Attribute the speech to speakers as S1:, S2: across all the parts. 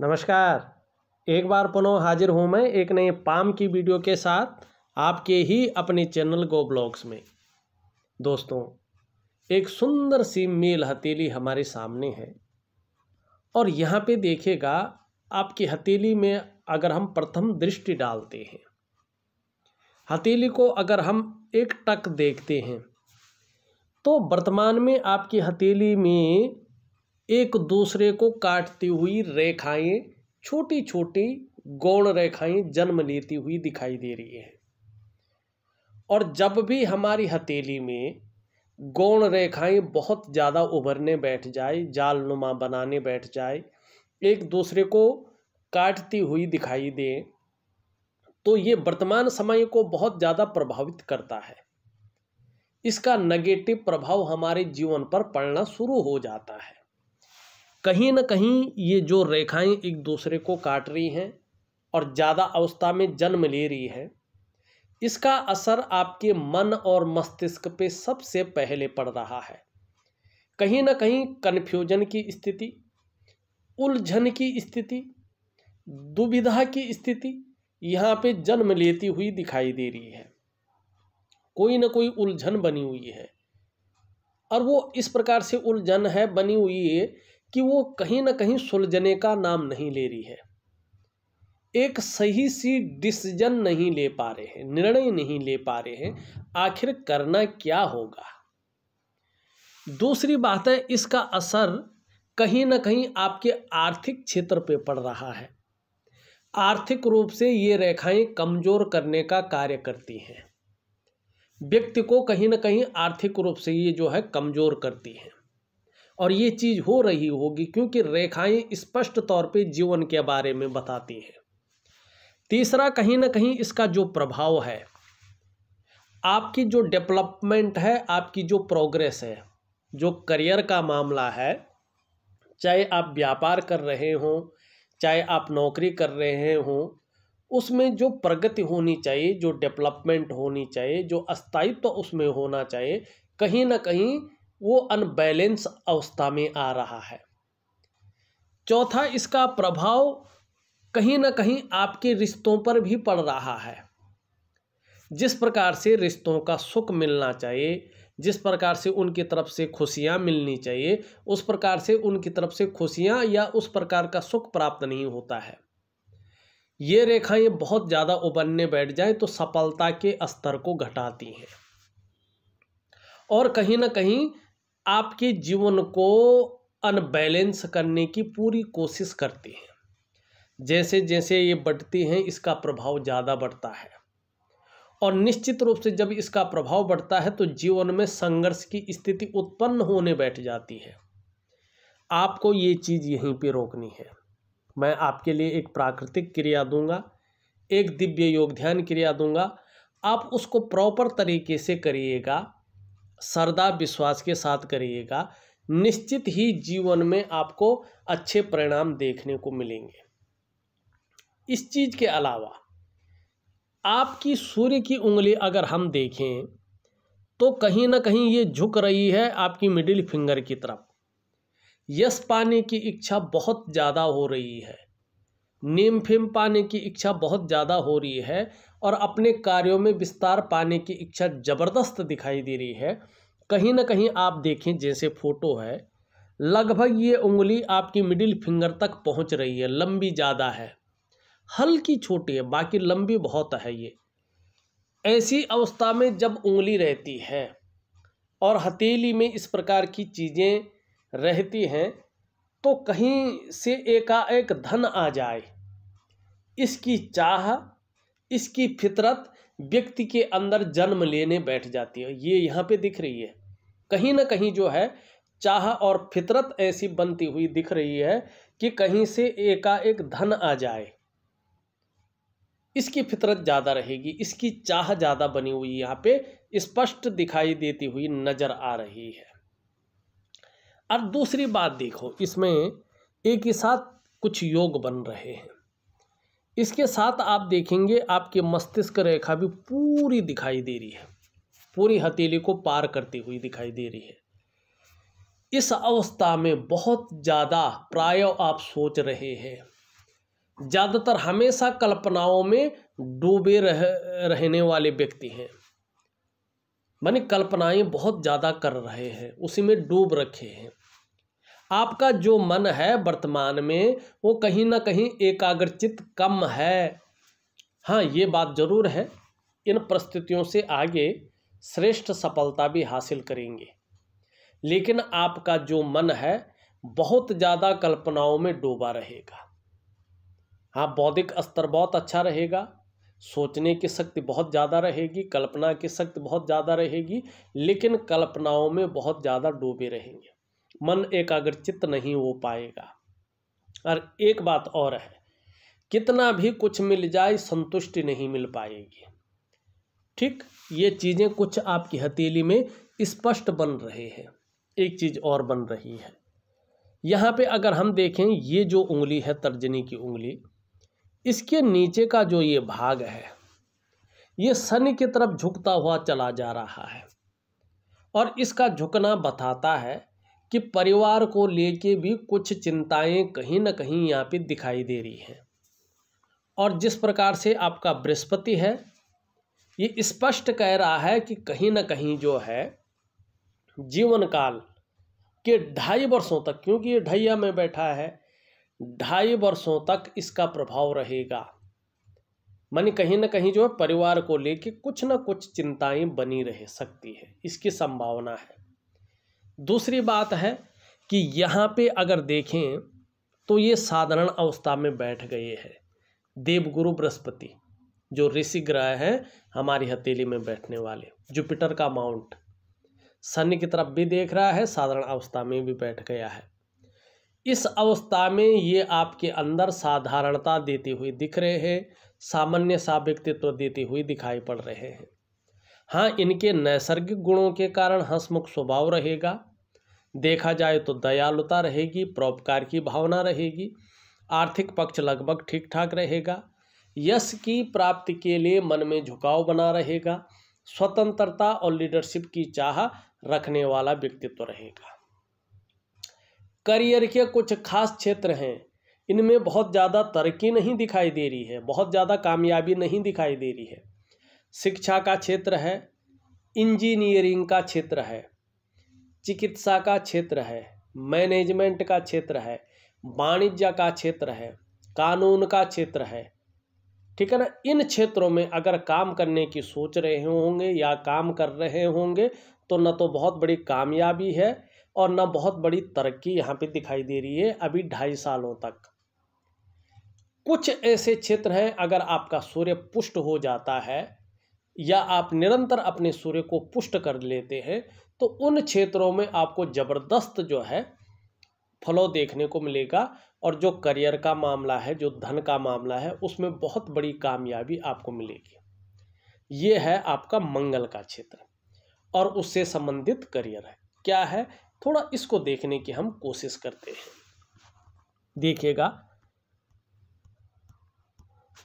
S1: नमस्कार एक बार पुनः हाजिर हूँ मैं एक नए पाम की वीडियो के साथ आपके ही अपने चैनल गो ब्लॉग्स में दोस्तों एक सुंदर सी मेल हथेली हमारे सामने है और यहाँ पे देखेगा आपकी हथेली में अगर हम प्रथम दृष्टि डालते हैं हथेली को अगर हम एक टक देखते हैं तो वर्तमान में आपकी हथेली में एक दूसरे को काटती हुई रेखाएं छोटी छोटी गौण रेखाएं जन्म लेती हुई दिखाई दे रही है और जब भी हमारी हथेली में गौण रेखाएं बहुत ज़्यादा उभरने बैठ जाए जाल नुमा बनाने बैठ जाए एक दूसरे को काटती हुई दिखाई दे तो ये वर्तमान समय को बहुत ज़्यादा प्रभावित करता है इसका नेगेटिव प्रभाव हमारे जीवन पर पड़ना शुरू हो जाता है कहीं ना कहीं ये जो रेखाएं एक दूसरे को काट रही हैं और ज़्यादा अवस्था में जन्म ले रही है इसका असर आपके मन और मस्तिष्क पे सबसे पहले पड़ रहा है कहीं ना कहीं कन्फ्यूजन की स्थिति उलझन की स्थिति दुविधा की स्थिति यहाँ पे जन्म लेती हुई दिखाई दे रही है कोई ना कोई उलझन बनी हुई है और वो इस प्रकार से उलझन है बनी हुई है कि वो कहीं ना कहीं सुलझने का नाम नहीं ले रही है एक सही सी डिसीजन नहीं ले पा रहे हैं निर्णय नहीं ले पा रहे हैं आखिर करना क्या होगा दूसरी बात है इसका असर कहीं ना कहीं आपके आर्थिक क्षेत्र पे पड़ रहा है आर्थिक रूप से ये रेखाएं कमज़ोर करने का कार्य करती हैं व्यक्ति को कहीं ना कहीं आर्थिक रूप से ये जो है कमज़ोर करती हैं और ये चीज़ हो रही होगी क्योंकि रेखाएं स्पष्ट तौर पे जीवन के बारे में बताती हैं तीसरा कहीं ना कहीं इसका जो प्रभाव है आपकी जो डेवलपमेंट है आपकी जो प्रोग्रेस है जो करियर का मामला है चाहे आप व्यापार कर रहे हों चाहे आप नौकरी कर रहे हों उसमें जो प्रगति होनी चाहिए जो डेवलपमेंट होनी चाहिए जो अस्थायित्व तो उसमें होना चाहिए कहीं ना कहीं वो अनबैलेंस अवस्था में आ रहा है चौथा इसका प्रभाव कहीं ना कहीं आपके रिश्तों पर भी पड़ रहा है जिस प्रकार से रिश्तों का सुख मिलना चाहिए जिस प्रकार से उनकी तरफ से खुशियाँ मिलनी चाहिए उस प्रकार से उनकी तरफ से खुशियाँ या उस प्रकार का सुख प्राप्त नहीं होता है ये रेखाएं बहुत ज़्यादा उबरने बैठ जाए तो सफलता के स्तर को घटाती हैं और कहीं ना कहीं आपके जीवन को अनबैलेंस करने की पूरी कोशिश करती हैं जैसे जैसे ये बढ़ती हैं इसका प्रभाव ज़्यादा बढ़ता है और निश्चित रूप से जब इसका प्रभाव बढ़ता है तो जीवन में संघर्ष की स्थिति उत्पन्न होने बैठ जाती है आपको ये चीज़ यहीं पे रोकनी है मैं आपके लिए एक प्राकृतिक क्रिया दूंगा एक दिव्य योग ध्यान क्रिया दूंगा आप उसको प्रॉपर तरीके से करिएगा श्रद्धा विश्वास के साथ करिएगा निश्चित ही जीवन में आपको अच्छे परिणाम देखने को मिलेंगे इस चीज़ के अलावा आपकी सूर्य की उंगली अगर हम देखें तो कहीं ना कहीं ये झुक रही है आपकी मिडिल फिंगर की तरफ यश पाने की इच्छा बहुत ज़्यादा हो रही है नीम फेम पाने की इच्छा बहुत ज़्यादा हो रही है और अपने कार्यों में विस्तार पाने की इच्छा ज़बरदस्त दिखाई दे रही है कहीं ना कहीं आप देखें जैसे फ़ोटो है लगभग ये उंगली आपकी मिडिल फिंगर तक पहुंच रही है लंबी ज़्यादा है हल्की छोटी है बाकी लंबी बहुत है ये ऐसी अवस्था में जब उंगली रहती है और हथेली में इस प्रकार की चीज़ें रहती हैं तो कहीं से एकाएक धन आ जाए इसकी चाह इसकी फितरत व्यक्ति के अंदर जन्म लेने बैठ जाती है ये यहाँ पे दिख रही है कहीं ना कहीं जो है चाह और फितरत ऐसी बनती हुई दिख रही है कि कहीं से एकाएक धन आ जाए इसकी फितरत ज़्यादा रहेगी इसकी चाह ज़्यादा बनी हुई यहाँ पे स्पष्ट दिखाई देती हुई नज़र आ रही है और दूसरी बात देखो इसमें एक ही साथ कुछ योग बन रहे हैं इसके साथ आप देखेंगे आपके मस्तिष्क रेखा भी पूरी दिखाई दे रही है पूरी हथेली को पार करती हुई दिखाई दे रही है इस अवस्था में बहुत ज़्यादा प्राय आप सोच रहे हैं ज़्यादातर हमेशा कल्पनाओं में डूबे रह रहने वाले व्यक्ति हैं मानी कल्पनाएं बहुत ज़्यादा कर रहे हैं उसी में डूब रखे हैं आपका जो मन है वर्तमान में वो कहीं ना कहीं एकाग्रचित कम है हाँ ये बात जरूर है इन परिस्थितियों से आगे श्रेष्ठ सफलता भी हासिल करेंगे लेकिन आपका जो मन है बहुत ज़्यादा कल्पनाओं में डूबा रहेगा हाँ बौद्धिक स्तर बहुत अच्छा रहेगा सोचने की शक्ति बहुत ज़्यादा रहेगी कल्पना की शक्ति बहुत ज़्यादा रहेगी लेकिन कल्पनाओं में बहुत ज़्यादा डूबे रहेंगे मन एकाग्रचित नहीं हो पाएगा और एक बात और है कितना भी कुछ मिल जाए संतुष्टि नहीं मिल पाएगी ठीक ये चीज़ें कुछ आपकी हथेली में स्पष्ट बन रहे हैं एक चीज़ और बन रही है यहाँ पे अगर हम देखें ये जो उंगली है तर्जनी की उंगली इसके नीचे का जो ये भाग है ये शनि की तरफ झुकता हुआ चला जा रहा है और इसका झुकना बताता है कि परिवार को लेके भी कुछ चिंताएं कहीं ना कहीं यहाँ पे दिखाई दे रही हैं और जिस प्रकार से आपका बृहस्पति है ये स्पष्ट कह रहा है कि कहीं ना कहीं जो है जीवन काल के ढाई वर्षों तक क्योंकि ये ढैया में बैठा है ढाई वर्षों तक इसका प्रभाव रहेगा मन कहीं ना कहीं जो है परिवार को लेके कुछ ना कुछ चिंताएं बनी रह सकती है इसकी संभावना है दूसरी बात है कि यहाँ पे अगर देखें तो ये साधारण अवस्था में बैठ गए हैं देवगुरु बृहस्पति जो ऋषि ग्रह हैं हमारी हथेली में बैठने वाले जुपिटर का माउंट शनि की तरफ भी देख रहा है साधारण अवस्था में भी बैठ गया है इस अवस्था में ये आपके अंदर साधारणता देती हुई दिख रहे हैं सामान्य सा व्यक्तित्व देती हुई दिखाई पड़ रहे हैं हाँ इनके नैसर्गिक गुणों के कारण हंसमुख स्वभाव रहेगा देखा जाए तो दयालुता रहेगी परोपकार की भावना रहेगी आर्थिक पक्ष लगभग ठीक ठाक रहेगा यश की प्राप्ति के लिए मन में झुकाव बना रहेगा स्वतंत्रता और लीडरशिप की चाह रखने वाला व्यक्तित्व तो रहेगा करियर के कुछ खास क्षेत्र हैं इनमें बहुत ज़्यादा तरक्की नहीं दिखाई दे रही है बहुत ज़्यादा कामयाबी नहीं दिखाई दे रही है शिक्षा का क्षेत्र है इंजीनियरिंग का क्षेत्र है चिकित्सा का क्षेत्र है मैनेजमेंट का क्षेत्र है वाणिज्य का क्षेत्र है कानून का क्षेत्र है ठीक है ना इन क्षेत्रों में अगर काम करने की सोच रहे होंगे या काम कर रहे होंगे तो न तो बहुत बड़ी कामयाबी है और न बहुत बड़ी तरक्की यहाँ पे दिखाई दे रही है अभी ढाई सालों तक कुछ ऐसे क्षेत्र हैं अगर आपका सूर्य पुष्ट हो जाता है या आप निरंतर अपने सूर्य को पुष्ट कर लेते हैं तो उन क्षेत्रों में आपको ज़बरदस्त जो है फलो देखने को मिलेगा और जो करियर का मामला है जो धन का मामला है उसमें बहुत बड़ी कामयाबी आपको मिलेगी ये है आपका मंगल का क्षेत्र और उससे संबंधित करियर है क्या है थोड़ा इसको देखने की हम कोशिश करते हैं देखिएगा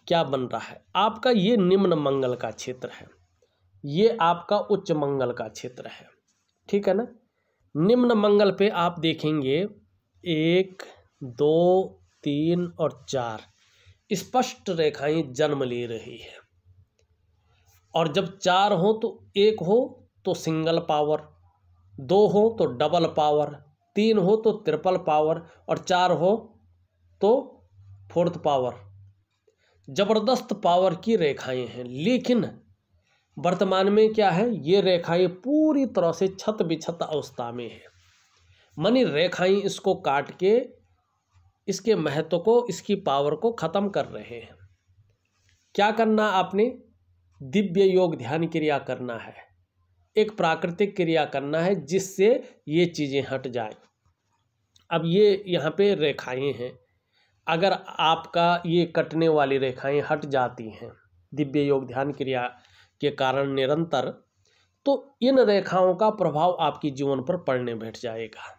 S1: क्या बन रहा है आपका ये निम्न मंगल का क्षेत्र है ये आपका उच्च मंगल का क्षेत्र है ठीक है ना निम्न मंगल पे आप देखेंगे एक दो तीन और चार स्पष्ट रेखाएं जन्म ले रही है और जब चार हो तो एक हो तो सिंगल पावर दो हो तो डबल पावर तीन हो तो ट्रिपल पावर और चार हो तो फोर्थ पावर ज़बरदस्त पावर की रेखाएं हैं लेकिन वर्तमान में क्या है ये रेखाएं पूरी तरह से छत बिछत अवस्था में है मनी रेखाएं इसको काट के इसके महत्व को इसकी पावर को ख़त्म कर रहे हैं क्या करना आपने दिव्य योग ध्यान क्रिया करना है एक प्राकृतिक क्रिया करना है जिससे ये चीज़ें हट जाए अब ये यहाँ पे रेखाएं हैं अगर आपका ये कटने वाली रेखाएं हट जाती हैं दिव्य योग ध्यान क्रिया के कारण निरंतर तो इन रेखाओं का प्रभाव आपकी जीवन पर पड़ने बैठ जाएगा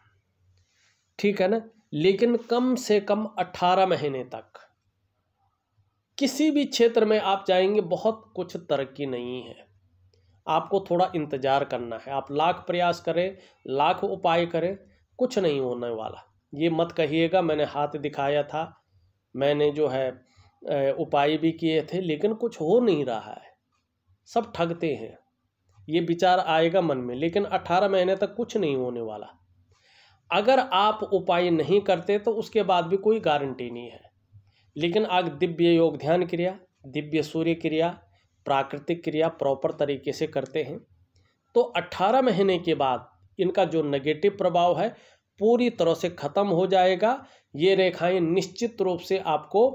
S1: ठीक है ना लेकिन कम से कम 18 महीने तक किसी भी क्षेत्र में आप जाएंगे बहुत कुछ तरक्की नहीं है आपको थोड़ा इंतज़ार करना है आप लाख प्रयास करें लाख उपाय करें कुछ नहीं होने वाला ये मत कहिएगा मैंने हाथ दिखाया था मैंने जो है उपाय भी किए थे लेकिन कुछ हो नहीं रहा है सब ठगते हैं ये विचार आएगा मन में लेकिन अट्ठारह महीने तक कुछ नहीं होने वाला अगर आप उपाय नहीं करते तो उसके बाद भी कोई गारंटी नहीं है लेकिन आग दिव्य योग ध्यान क्रिया दिव्य सूर्य क्रिया प्राकृतिक क्रिया प्रॉपर तरीके से करते हैं तो 18 महीने के बाद इनका जो नेगेटिव प्रभाव है पूरी तरह से ख़त्म हो जाएगा ये रेखाएं निश्चित रूप से आपको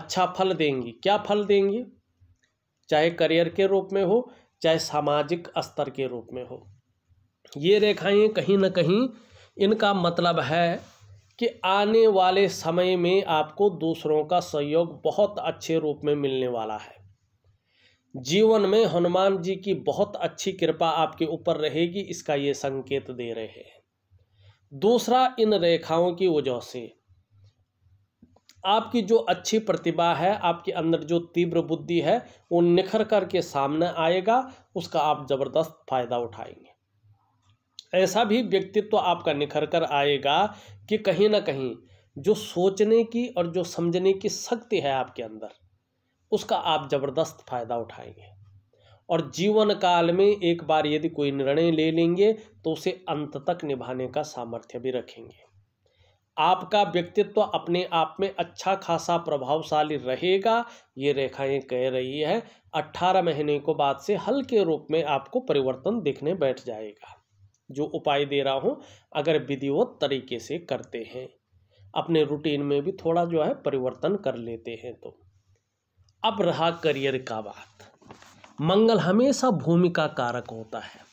S1: अच्छा फल देंगी क्या फल देंगी चाहे करियर के रूप में हो चाहे सामाजिक स्तर के रूप में हो ये रेखाएं कहीं ना कहीं इनका मतलब है कि आने वाले समय में आपको दूसरों का सहयोग बहुत अच्छे रूप में मिलने वाला है जीवन में हनुमान जी की बहुत अच्छी कृपा आपके ऊपर रहेगी इसका ये संकेत दे रहे हैं दूसरा इन रेखाओं की वजह से आपकी जो अच्छी प्रतिभा है आपके अंदर जो तीव्र बुद्धि है वो निखर करके सामने आएगा उसका आप ज़बरदस्त फायदा उठाएंगे ऐसा भी व्यक्तित्व तो आपका निखर कर आएगा कि कहीं ना कहीं जो सोचने की और जो समझने की शक्ति है आपके अंदर उसका आप ज़बरदस्त फायदा उठाएंगे और जीवन काल में एक बार यदि कोई निर्णय ले लेंगे तो उसे अंत तक निभाने का सामर्थ्य भी रखेंगे आपका व्यक्तित्व अपने आप में अच्छा खासा प्रभावशाली रहेगा ये रेखाएं कह रही है अट्ठारह महीने को बाद से हल्के रूप में आपको परिवर्तन दिखने बैठ जाएगा जो उपाय दे रहा हूँ अगर विधिवत तरीके से करते हैं अपने रूटीन में भी थोड़ा जो है परिवर्तन कर लेते हैं तो अब रहा करियर का बात मंगल हमेशा भूमिका कारक होता है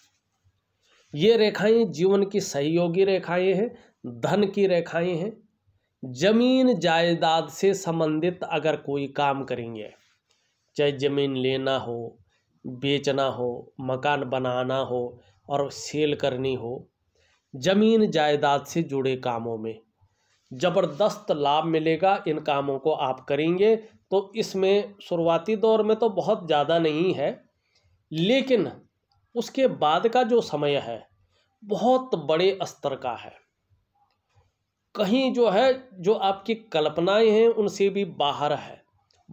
S1: ये रेखाएं जीवन की सहयोगी रेखाएं हैं धन की रेखाएं हैं जमीन जायदाद से संबंधित अगर कोई काम करेंगे चाहे ज़मीन लेना हो बेचना हो मकान बनाना हो और सेल करनी हो ज़मीन जायदाद से जुड़े कामों में ज़बरदस्त लाभ मिलेगा इन कामों को आप करेंगे तो इसमें शुरुआती दौर में तो बहुत ज़्यादा नहीं है लेकिन उसके बाद का जो समय है बहुत बड़े स्तर का है कहीं जो है जो आपकी कल्पनाएं हैं उनसे भी बाहर है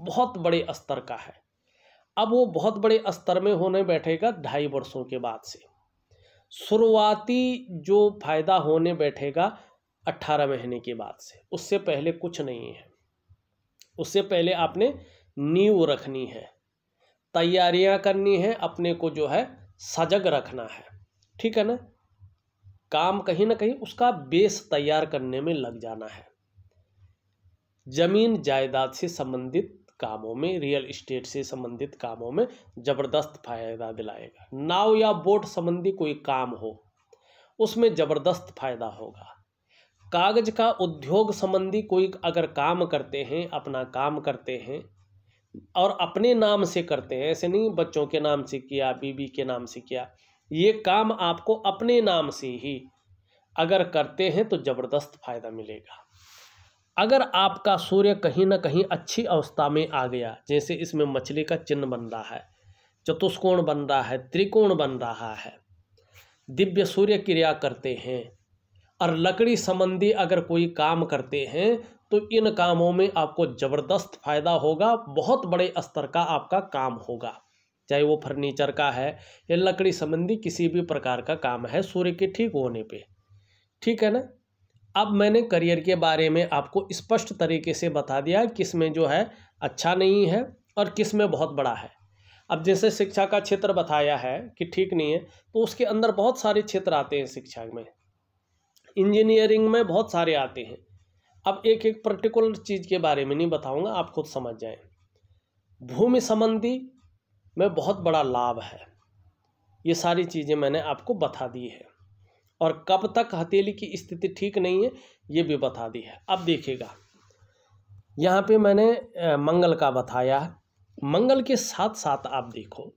S1: बहुत बड़े स्तर का है अब वो बहुत बड़े स्तर में होने बैठेगा ढाई वर्षों के बाद से शुरुआती जो फायदा होने बैठेगा अट्ठारह महीने के बाद से उससे पहले कुछ नहीं है उससे पहले आपने नींव रखनी है तैयारियां करनी है अपने को जो है सजग रखना है ठीक है ना काम कहीं ना कहीं उसका बेस तैयार करने में लग जाना है जमीन जायदाद से संबंधित कामों में रियल इस्टेट से संबंधित कामों में जबरदस्त फायदा दिलाएगा नाव या बोट संबंधी कोई काम हो उसमें जबरदस्त फायदा होगा कागज का उद्योग संबंधी कोई अगर काम करते हैं अपना काम करते हैं और अपने नाम से करते हैं ऐसे नहीं बच्चों के नाम से किया बीबी के नाम से किया ये काम आपको अपने नाम से ही अगर करते हैं तो ज़बरदस्त फायदा मिलेगा अगर आपका सूर्य कहीं ना कहीं अच्छी अवस्था में आ गया जैसे इसमें मछली का चिन्ह बन रहा है चतुष्कोण बन रहा है त्रिकोण बन रहा है दिव्य सूर्य क्रिया करते हैं और लकड़ी संबंधी अगर कोई काम करते हैं तो इन कामों में आपको ज़बरदस्त फायदा होगा बहुत बड़े स्तर का आपका काम होगा चाहे वो फर्नीचर का है या लकड़ी संबंधी किसी भी प्रकार का काम है सूर्य के ठीक होने पे ठीक है ना अब मैंने करियर के बारे में आपको स्पष्ट तरीके से बता दिया किस में जो है अच्छा नहीं है और किस में बहुत बड़ा है अब जैसे शिक्षा का क्षेत्र बताया है कि ठीक नहीं है तो उसके अंदर बहुत सारे क्षेत्र आते हैं शिक्षा में इंजीनियरिंग में बहुत सारे आते हैं अब एक एक पर्टिकुलर चीज़ के बारे में नहीं बताऊंगा आप खुद समझ जाएं भूमि संबंधी में बहुत बड़ा लाभ है ये सारी चीज़ें मैंने आपको बता दी है और कब तक हथेली की स्थिति ठीक नहीं है ये भी बता दी है अब देखिएगा यहाँ पे मैंने मंगल का बताया मंगल के साथ साथ आप देखो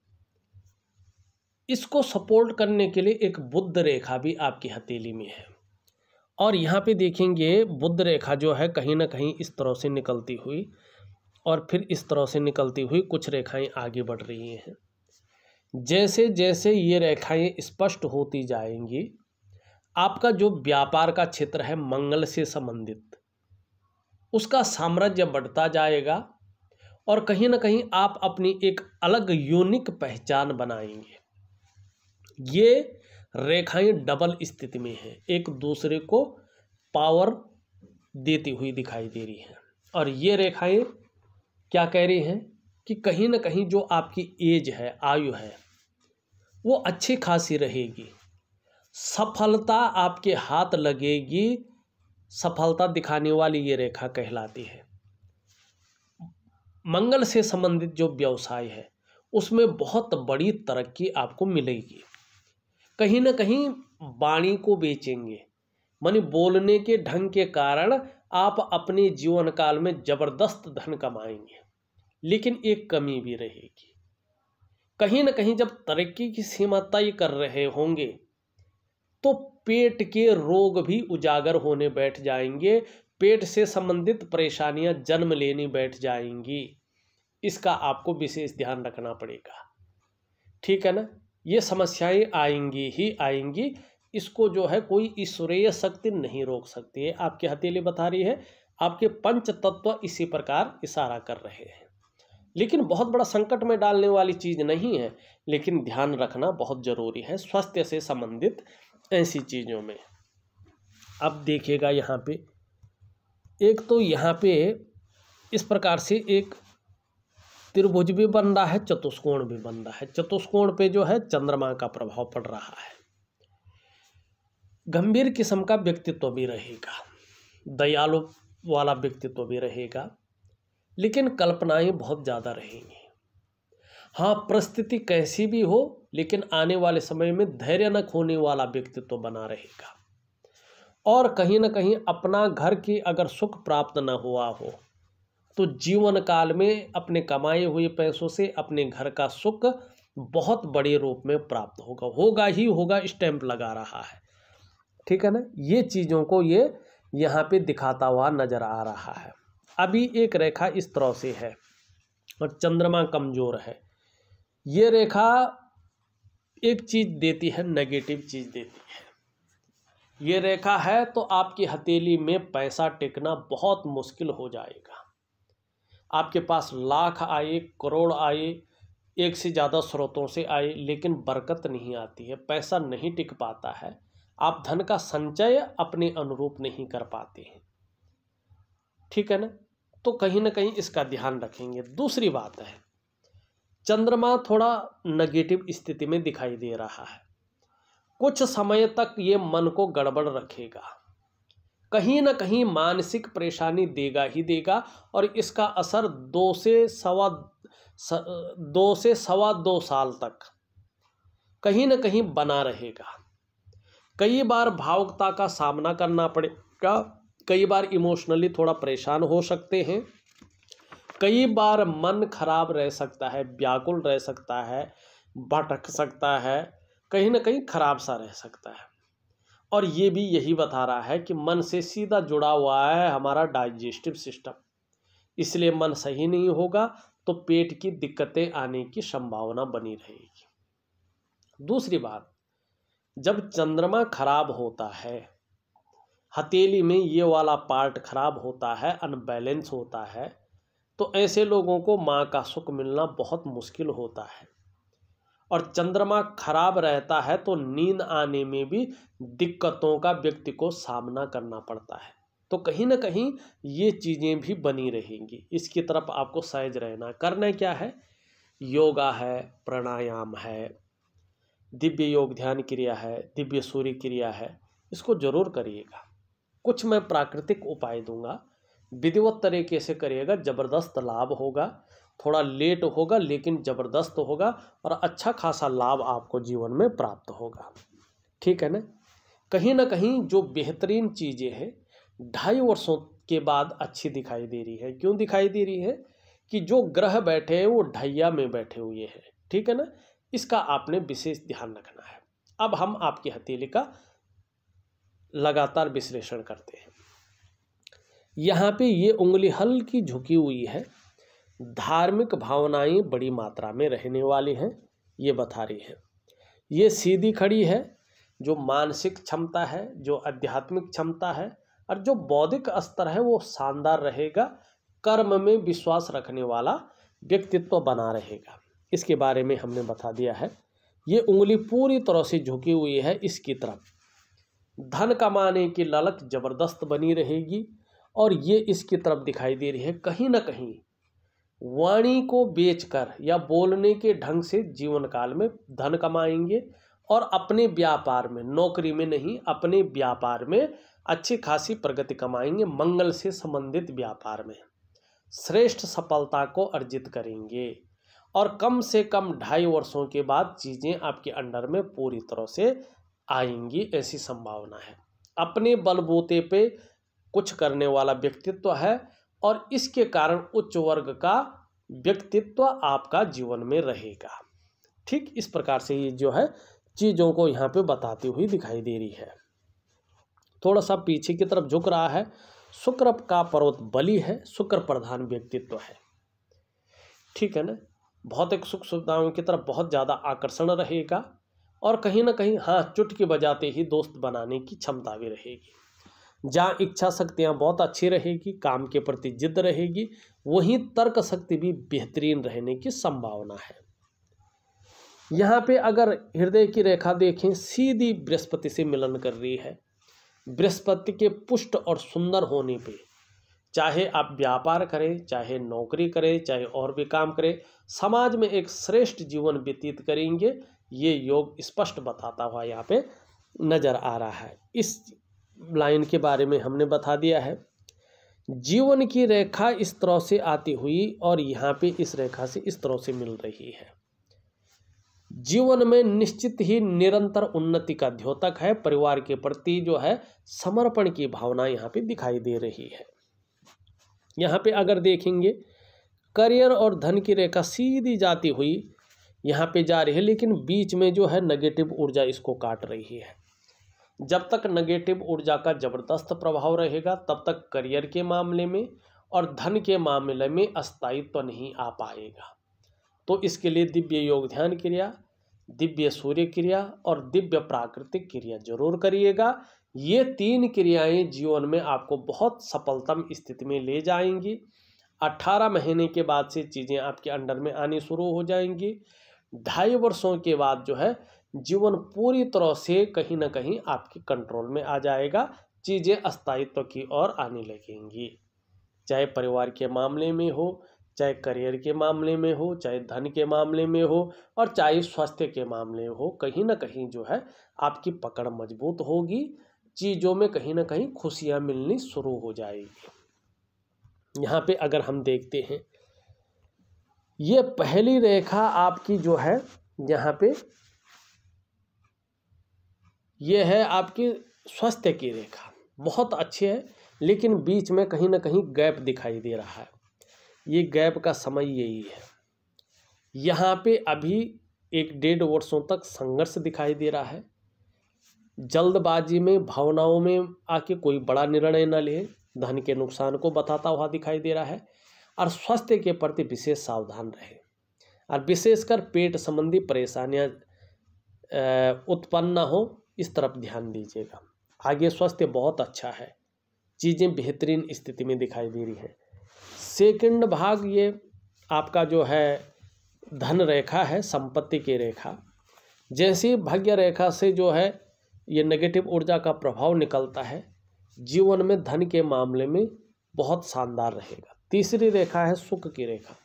S1: इसको सपोर्ट करने के लिए एक बुद्ध रेखा भी आपकी हथेली में है और यहाँ पे देखेंगे बुद्ध रेखा जो है कहीं ना कहीं इस तरह से निकलती हुई और फिर इस तरह से निकलती हुई कुछ रेखाएं आगे बढ़ रही हैं जैसे जैसे ये रेखाएं स्पष्ट होती जाएंगी आपका जो व्यापार का क्षेत्र है मंगल से संबंधित उसका साम्राज्य बढ़ता जाएगा और कहीं ना कहीं आप अपनी एक अलग यूनिक पहचान बनाएंगे ये रेखाएं डबल स्थिति में हैं एक दूसरे को पावर देती हुई दिखाई दे रही हैं और ये रेखाएं क्या कह रही हैं कि कहीं ना कहीं जो आपकी एज है आयु है वो अच्छी खासी रहेगी सफलता आपके हाथ लगेगी सफलता दिखाने वाली ये रेखा कहलाती है मंगल से संबंधित जो व्यवसाय है उसमें बहुत बड़ी तरक्की आपको मिलेगी कहीं ना कहीं वाणी को बेचेंगे माने बोलने के ढंग के कारण आप अपने जीवन काल में जबरदस्त धन कमाएंगे लेकिन एक कमी भी रहेगी कहीं ना कहीं जब तरक्की की सीमा तय कर रहे होंगे तो पेट के रोग भी उजागर होने बैठ जाएंगे पेट से संबंधित परेशानियां जन्म लेनी बैठ जाएंगी इसका आपको विशेष ध्यान रखना पड़ेगा ठीक है ना ये समस्याएं आएंगी ही आएंगी इसको जो है कोई ईश्वरीय शक्ति नहीं रोक सकती है आपकी हथेली बता रही है आपके पंच तत्व इसी प्रकार इशारा कर रहे हैं लेकिन बहुत बड़ा संकट में डालने वाली चीज़ नहीं है लेकिन ध्यान रखना बहुत ज़रूरी है स्वास्थ्य से संबंधित ऐसी चीज़ों में अब देखिएगा यहाँ पे एक तो यहाँ पे इस प्रकार से एक त्रिभुज भी बन रहा है चतुष्कोण भी बन रहा है चतुष्कोण पे जो है चंद्रमा का प्रभाव पड़ रहा है गंभीर किस्म का व्यक्तित्व भी रहेगा दयालु वाला व्यक्तित्व भी रहेगा लेकिन कल्पनाएं बहुत ज़्यादा रहेंगी हाँ परिस्थिति कैसी भी हो लेकिन आने वाले समय में धैर्य न खोने वाला व्यक्तित्व तो बना रहेगा और कहीं ना कहीं अपना घर की अगर सुख प्राप्त न हुआ हो तो जीवन काल में अपने कमाए हुए पैसों से अपने घर का सुख बहुत बड़े रूप में प्राप्त होगा होगा ही होगा स्टैंप लगा रहा है ठीक है ना ये चीज़ों को ये यहाँ पे दिखाता हुआ नज़र आ रहा है अभी एक रेखा इस तरह से है और चंद्रमा कमज़ोर है ये रेखा एक चीज़ देती है नेगेटिव चीज़ देती है ये रेखा है तो आपकी हथेली में पैसा टिकना बहुत मुश्किल हो जाएगा आपके पास लाख आए करोड़ आए एक से ज़्यादा स्रोतों से आए लेकिन बरकत नहीं आती है पैसा नहीं टिक पाता है आप धन का संचय अपने अनुरूप नहीं कर पाते हैं ठीक है ना तो कहीं ना कहीं इसका ध्यान रखेंगे दूसरी बात है चंद्रमा थोड़ा नेगेटिव स्थिति में दिखाई दे रहा है कुछ समय तक ये मन को गड़बड़ रखेगा कहीं ना कहीं मानसिक परेशानी देगा ही देगा और इसका असर दो से सवा स, दो से सवा दो साल तक कहीं ना कहीं बना रहेगा कई बार भावुकता का सामना करना पड़ेगा कई बार इमोशनली थोड़ा परेशान हो सकते हैं कई बार मन खराब रह सकता है व्याकुल रह सकता है भटक सकता है कहीं ना कहीं खराब सा रह सकता है और ये भी यही बता रहा है कि मन से सीधा जुड़ा हुआ है हमारा डाइजेस्टिव सिस्टम इसलिए मन सही नहीं होगा तो पेट की दिक्कतें आने की संभावना बनी रहेगी दूसरी बात जब चंद्रमा खराब होता है हथेली में ये वाला पार्ट खराब होता है अनबैलेंस होता है तो ऐसे लोगों को माँ का सुख मिलना बहुत मुश्किल होता है और चंद्रमा खराब रहता है तो नींद आने में भी दिक्कतों का व्यक्ति को सामना करना पड़ता है तो कहीं ना कहीं ये चीज़ें भी बनी रहेंगी इसकी तरफ आपको सहज रहना करना क्या है योगा है प्राणायाम है दिव्य योग ध्यान क्रिया है दिव्य सूर्य क्रिया है इसको जरूर करिएगा कुछ मैं प्राकृतिक उपाय दूंगा विधिवत तरीके से करिएगा ज़बरदस्त लाभ होगा थोड़ा लेट होगा लेकिन ज़बरदस्त होगा और अच्छा खासा लाभ आपको जीवन में प्राप्त होगा ठीक है ना कहीं ना कहीं जो बेहतरीन चीज़ें हैं ढाई वर्षों के बाद अच्छी दिखाई दे रही है क्यों दिखाई दे रही है कि जो ग्रह बैठे हैं वो ढैया में बैठे हुए हैं ठीक है ना इसका आपने विशेष ध्यान रखना है अब हम आपकी हथेली का लगातार विश्लेषण करते हैं यहाँ पे ये उंगली हल्की झुकी हुई है धार्मिक भावनाएं बड़ी मात्रा में रहने वाली हैं ये बता रही है ये सीधी खड़ी है जो मानसिक क्षमता है जो आध्यात्मिक क्षमता है और जो बौद्धिक स्तर है वो शानदार रहेगा कर्म में विश्वास रखने वाला व्यक्तित्व बना रहेगा इसके बारे में हमने बता दिया है ये उंगली पूरी तरह से झुकी हुई है इसकी तरफ धन कमाने की ललक ज़बरदस्त बनी रहेगी और ये इसकी तरफ दिखाई दे रही है कहीं ना कहीं वाणी को बेचकर या बोलने के ढंग से जीवन काल में धन कमाएंगे और अपने व्यापार में नौकरी में नहीं अपने व्यापार में अच्छी खासी प्रगति कमाएंगे मंगल से संबंधित व्यापार में श्रेष्ठ सफलता को अर्जित करेंगे और कम से कम ढाई वर्षों के बाद चीज़ें आपके अंडर में पूरी तरह से आएंगी ऐसी संभावना है अपने बलबूते पे कुछ करने वाला व्यक्तित्व है और इसके कारण उच्च वर्ग का व्यक्तित्व आपका जीवन में रहेगा ठीक इस प्रकार से ये जो है चीज़ों को यहाँ पे बताती हुई दिखाई दे रही है थोड़ा सा पीछे की तरफ झुक रहा है शुक्र का पर्वत बलि है शुक्र प्रधान व्यक्तित्व है ठीक है ना भौतिक सुख सुविधाओं की तरफ बहुत ज़्यादा आकर्षण रहेगा और कहीं ना कहीं हाँ चुटकी बजाते ही दोस्त बनाने की क्षमता भी रहेगी जहाँ इच्छा शक्तियाँ बहुत अच्छी रहेगी काम के प्रति जिद रहेगी वहीं तर्क शक्ति भी बेहतरीन रहने की संभावना है यहाँ पे अगर हृदय की रेखा देखें सीधी बृहस्पति से मिलन कर रही है बृहस्पति के पुष्ट और सुंदर होने पे चाहे आप व्यापार करें चाहे नौकरी करें चाहे और भी काम करें समाज में एक श्रेष्ठ जीवन व्यतीत करेंगे ये योग स्पष्ट बताता हुआ यहाँ पे नज़र आ रहा है इस लाइन के बारे में हमने बता दिया है जीवन की रेखा इस तरह से आती हुई और यहाँ पे इस रेखा से इस तरह से मिल रही है जीवन में निश्चित ही निरंतर उन्नति का द्योतक है परिवार के प्रति जो है समर्पण की भावना यहाँ पे दिखाई दे रही है यहाँ पे अगर देखेंगे करियर और धन की रेखा सीधी जाती हुई यहाँ पे जा रही है लेकिन बीच में जो है नेगेटिव ऊर्जा इसको काट रही है जब तक नेगेटिव ऊर्जा का ज़बरदस्त प्रभाव रहेगा तब तक करियर के मामले में और धन के मामले में अस्थायित्व तो नहीं आ पाएगा तो इसके लिए दिव्य योग ध्यान क्रिया दिव्य सूर्य क्रिया और दिव्य प्राकृतिक क्रिया जरूर करिएगा ये तीन क्रियाएं जीवन में आपको बहुत सफलतम स्थिति में ले जाएंगी अट्ठारह महीने के बाद से चीज़ें आपके अंडर में आनी शुरू हो जाएंगी ढाई वर्षों के बाद जो है जीवन पूरी तरह से कहीं ना कहीं आपके कंट्रोल में आ जाएगा चीज़ें अस्थायित्व की ओर आने लगेंगी चाहे परिवार के मामले में हो चाहे करियर के मामले में हो चाहे धन के मामले में हो और चाहे स्वास्थ्य के मामले हो कहीं ना कहीं जो है आपकी पकड़ मजबूत होगी चीज़ों में कहीं ना कहीं खुशियाँ मिलनी शुरू हो जाएगी यहाँ पे अगर हम देखते हैं ये पहली रेखा आपकी जो है यहाँ पे ये है आपकी स्वास्थ्य की रेखा बहुत अच्छी है लेकिन बीच में कहीं ना कहीं गैप दिखाई दे रहा है ये गैप का समय यही है यहाँ पे अभी एक डेढ़ वर्षों तक संघर्ष दिखाई दे रहा है जल्दबाजी में भावनाओं में आके कोई बड़ा निर्णय न ले धन के नुकसान को बताता हुआ दिखाई दे रहा है और स्वास्थ्य के प्रति विशेष सावधान रहें और विशेषकर पेट संबंधी परेशानियां उत्पन्न ना हो इस तरफ ध्यान दीजिएगा आगे स्वास्थ्य बहुत अच्छा है चीज़ें बेहतरीन स्थिति में दिखाई दे रही हैं सेकंड भाग ये आपका जो है धन रेखा है संपत्ति की रेखा जैसी भाग्य रेखा से जो है ये नेगेटिव ऊर्जा का प्रभाव निकलता है जीवन में धन के मामले में बहुत शानदार रहेगा तीसरी रेखा है सुख की रेखा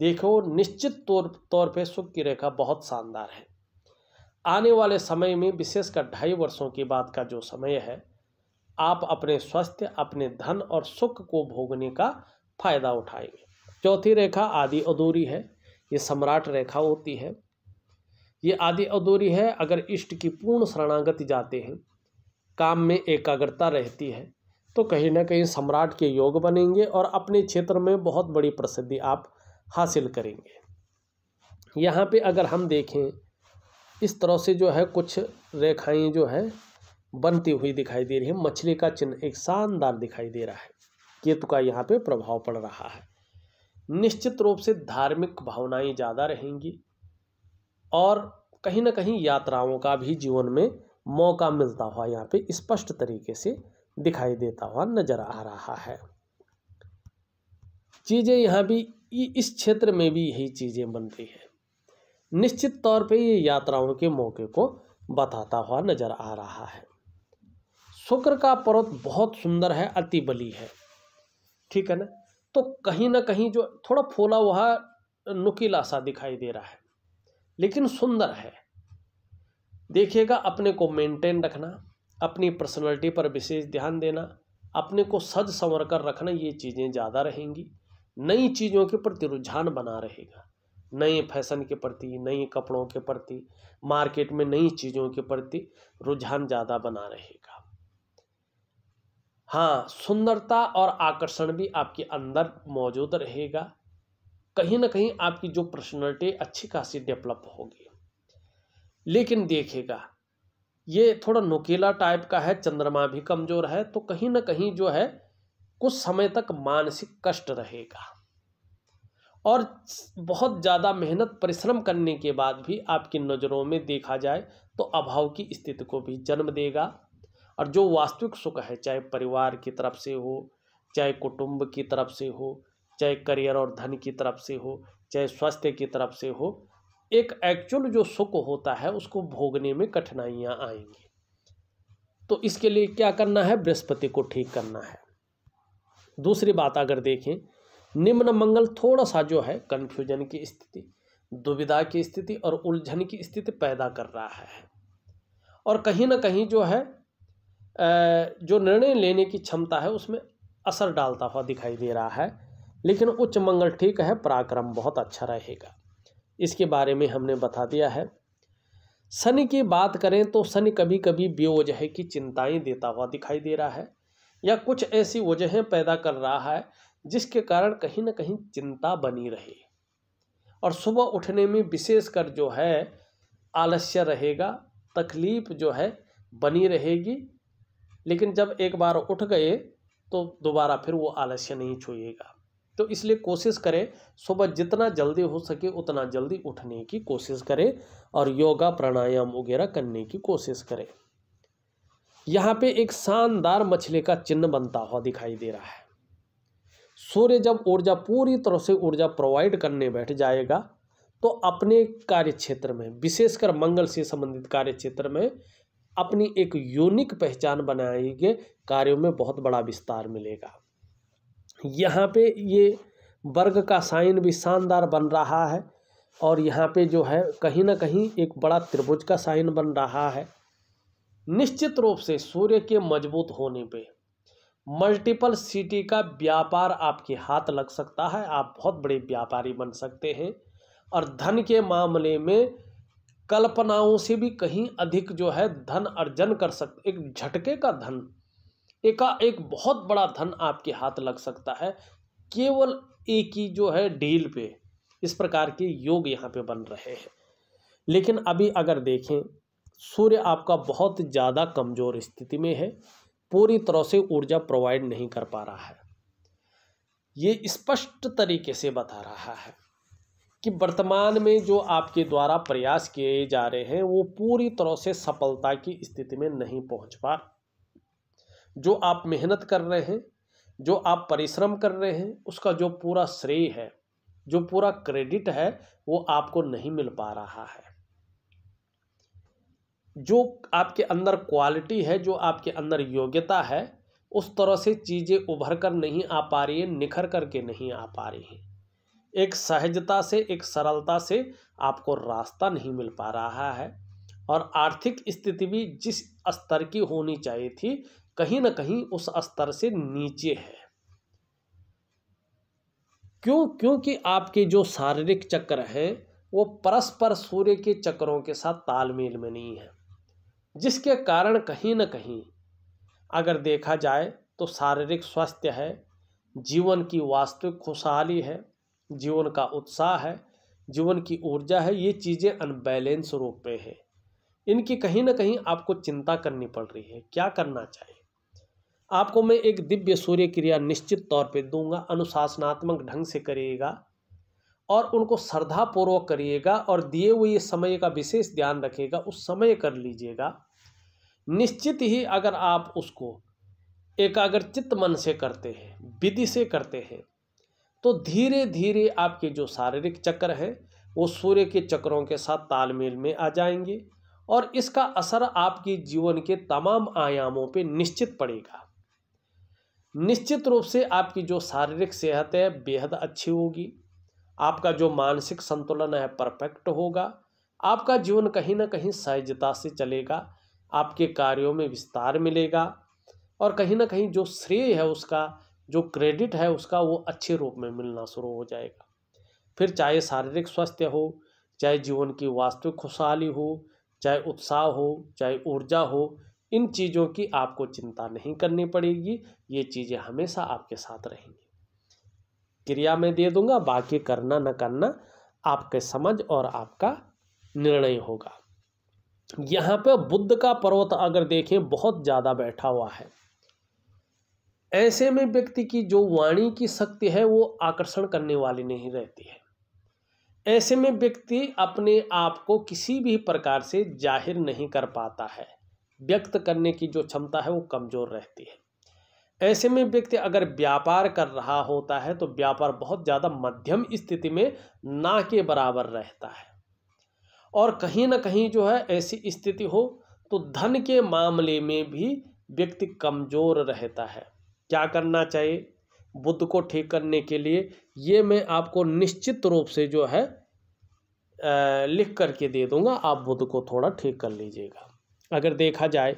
S1: देखो निश्चित तौर तौर पे सुख की रेखा बहुत शानदार है आने वाले समय में विशेषकर ढाई वर्षों के बाद का जो समय है आप अपने स्वास्थ्य अपने धन और सुख को भोगने का फायदा उठाएंगे चौथी रेखा आदि अधूरी है ये सम्राट रेखा होती है ये आदि अधूरी है अगर इष्ट की पूर्ण शरणागति जाते हैं काम में एकाग्रता रहती है तो कहीं ना कहीं सम्राट के योग बनेंगे और अपने क्षेत्र में बहुत बड़ी प्रसिद्धि आप हासिल करेंगे यहाँ पे अगर हम देखें इस तरह से जो है कुछ रेखाएं जो है बनती हुई दिखाई दे रही है मछली का चिन्ह एक शानदार दिखाई दे रहा है केतु का यहाँ पे प्रभाव पड़ रहा है निश्चित रूप से धार्मिक भावनाएं ज़्यादा रहेंगी और कहीं ना कहीं यात्राओं का भी जीवन में मौका मिलता हुआ यहाँ पे स्पष्ट तरीके से दिखाई देता हुआ नजर आ रहा है चीज़ें यहाँ भी इस क्षेत्र में भी यही चीज़ें बन रही है निश्चित तौर पे ये यात्राओं के मौके को बताता हुआ नजर आ रहा है शुक्र का पर्वत बहुत सुंदर है अति बली है ठीक है ना तो कहीं ना कहीं जो थोड़ा फूला हुआ नुकीला सा दिखाई दे रहा है लेकिन सुंदर है देखिएगा अपने को मेंटेन रखना अपनी पर्सनैलिटी पर विशेष ध्यान देना अपने को सज संवर कर रखना ये चीज़ें ज़्यादा रहेंगी नई चीज़ों के प्रति रुझान बना रहेगा नए फैशन के प्रति नए कपड़ों के प्रति मार्केट में नई चीज़ों के प्रति रुझान ज़्यादा बना रहेगा हाँ सुंदरता और आकर्षण भी आपके अंदर मौजूद रहेगा कहीं ना कहीं आपकी जो पर्सनैलिटी अच्छी खासी डेवलप होगी लेकिन देखेगा ये थोड़ा नोकीला टाइप का है चंद्रमा भी कमज़ोर है तो कहीं ना कहीं जो है कुछ समय तक मानसिक कष्ट रहेगा और बहुत ज़्यादा मेहनत परिश्रम करने के बाद भी आपकी नज़रों में देखा जाए तो अभाव की स्थिति को भी जन्म देगा और जो वास्तविक सुख है चाहे परिवार की तरफ से हो चाहे कुटुंब की तरफ से हो चाहे करियर और धन की तरफ से हो चाहे स्वास्थ्य की तरफ से हो एक एक्चुअल जो सुख होता है उसको भोगने में कठिनाइयाँ आएंगी तो इसके लिए क्या करना है बृहस्पति को ठीक करना है दूसरी बात अगर देखें निम्न मंगल थोड़ा सा जो है कन्फ्यूजन की स्थिति दुविधा की स्थिति और उलझन की स्थिति पैदा कर रहा है और कहीं ना कहीं जो है जो निर्णय लेने की क्षमता है उसमें असर डालता हुआ दिखाई दे रहा है लेकिन उच्च मंगल ठीक है पराक्रम बहुत अच्छा रहेगा इसके बारे में हमने बता दिया है शनि की बात करें तो शनि कभी कभी बेवजह की चिंताएं देता हुआ दिखाई दे रहा है या कुछ ऐसी वजहें पैदा कर रहा है जिसके कारण कहीं ना कहीं चिंता बनी रहे और सुबह उठने में विशेषकर जो है आलस्य रहेगा तकलीफ जो है बनी रहेगी लेकिन जब एक बार उठ गए तो दोबारा फिर वो आलस्य नहीं छूएगा तो इसलिए कोशिश करें सुबह जितना जल्दी हो सके उतना जल्दी उठने की कोशिश करें और योगा प्राणायाम वगैरह करने की कोशिश करें यहाँ पे एक शानदार मछली का चिन्ह बनता हुआ दिखाई दे रहा है सूर्य जब ऊर्जा पूरी तरह से ऊर्जा प्रोवाइड करने बैठ जाएगा तो अपने कार्य क्षेत्र में विशेषकर मंगल से संबंधित कार्य क्षेत्र में अपनी एक यूनिक पहचान बनाएंगे कार्यों में बहुत बड़ा विस्तार मिलेगा यहाँ पे ये वर्ग का साइन भी शानदार बन रहा है और यहाँ पे जो है कहीं ना कहीं एक बड़ा त्रिभुज का साइन बन रहा है निश्चित रूप से सूर्य के मजबूत होने पे मल्टीपल सिटी का व्यापार आपके हाथ लग सकता है आप बहुत बड़े व्यापारी बन सकते हैं और धन के मामले में कल्पनाओं से भी कहीं अधिक जो है धन अर्जन कर सकते एक झटके का धन एका एक बहुत बड़ा धन आपके हाथ लग सकता है केवल एक ही जो है डील पे इस प्रकार के योग यहाँ पे बन रहे हैं लेकिन अभी अगर देखें सूर्य आपका बहुत ज़्यादा कमज़ोर स्थिति में है पूरी तरह से ऊर्जा प्रोवाइड नहीं कर पा रहा है ये स्पष्ट तरीके से बता रहा है कि वर्तमान में जो आपके द्वारा प्रयास किए जा रहे हैं वो पूरी तरह से सफलता की स्थिति में नहीं पहुंच पा जो आप मेहनत कर रहे हैं जो आप परिश्रम कर रहे हैं उसका जो पूरा श्रेय है जो पूरा क्रेडिट है वो आपको नहीं मिल पा रहा है जो आपके अंदर क्वालिटी है जो आपके अंदर योग्यता है उस तरह से चीज़ें उभर कर नहीं आ पा रही है निखर करके नहीं आ पा रही हैं एक सहजता से एक सरलता से आपको रास्ता नहीं मिल पा रहा है और आर्थिक स्थिति भी जिस स्तर की होनी चाहिए थी कहीं ना कहीं उस स्तर से नीचे है क्यों क्योंकि आपके जो शारीरिक चक्र हैं वो परस्पर सूर्य के चक्रों के साथ तालमेल में नहीं है जिसके कारण कहीं ना कहीं अगर देखा जाए तो शारीरिक स्वास्थ्य है जीवन की वास्तविक खुशहाली है जीवन का उत्साह है जीवन की ऊर्जा है ये चीज़ें अनबैलेंस रूप में है इनकी कहीं ना कहीं आपको चिंता करनी पड़ रही है क्या करना चाहिए आपको मैं एक दिव्य सूर्य क्रिया निश्चित तौर पे दूंगा अनुशासनात्मक ढंग से करिएगा और उनको श्रद्धापूर्वक करिएगा और दिए हुए समय का विशेष ध्यान रखिएगा उस समय कर लीजिएगा निश्चित ही अगर आप उसको एकाग्र चित्त मन से करते हैं विधि से करते हैं तो धीरे धीरे आपके जो शारीरिक चक्र हैं वो सूर्य के चक्रों के साथ तालमेल में आ जाएंगे और इसका असर आपके जीवन के तमाम आयामों पे निश्चित पड़ेगा निश्चित रूप से आपकी जो शारीरिक सेहत है बेहद अच्छी होगी आपका जो मानसिक संतुलन है परफेक्ट होगा आपका जीवन कहीं ना कहीं सहजता से चलेगा आपके कार्यों में विस्तार मिलेगा और कहीं ना कहीं जो श्रेय है उसका जो क्रेडिट है उसका वो अच्छे रूप में मिलना शुरू हो जाएगा फिर चाहे शारीरिक स्वास्थ्य हो चाहे जीवन की वास्तविक खुशहाली हो चाहे उत्साह हो चाहे ऊर्जा हो इन चीज़ों की आपको चिंता नहीं करनी पड़ेगी ये चीज़ें हमेशा आपके साथ रहेंगी क्रिया में दे दूंगा बाकी करना न करना आपके समझ और आपका निर्णय होगा यहाँ पर बुद्ध का पर्वत अगर देखें बहुत ज़्यादा बैठा हुआ है ऐसे में व्यक्ति की जो वाणी की शक्ति है वो आकर्षण करने वाली नहीं रहती है ऐसे में व्यक्ति अपने आप को किसी भी प्रकार से जाहिर नहीं कर पाता है व्यक्त करने की जो क्षमता है वो कमज़ोर रहती है ऐसे में व्यक्ति अगर व्यापार कर रहा होता है तो व्यापार बहुत ज़्यादा मध्यम स्थिति में ना के बराबर रहता है और कहीं ना कहीं जो है ऐसी स्थिति हो तो धन के मामले में भी व्यक्ति कमज़ोर रहता है क्या करना चाहिए बुद्ध को ठीक करने के लिए ये मैं आपको निश्चित रूप से जो है लिख करके दे दूंगा आप बुद्ध को थोड़ा ठीक कर लीजिएगा अगर देखा जाए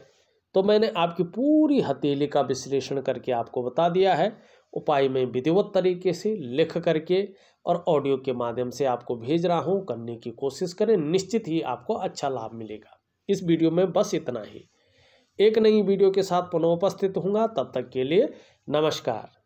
S1: तो मैंने आपकी पूरी हथेली का विश्लेषण करके आपको बता दिया है उपाय में विधिवत तरीके से लिख करके और ऑडियो के माध्यम से आपको भेज रहा हूँ करने की कोशिश करें निश्चित ही आपको अच्छा लाभ मिलेगा इस वीडियो में बस इतना ही एक नई वीडियो के साथ पुनः उपस्थित होंगे तब तक के लिए नमस्कार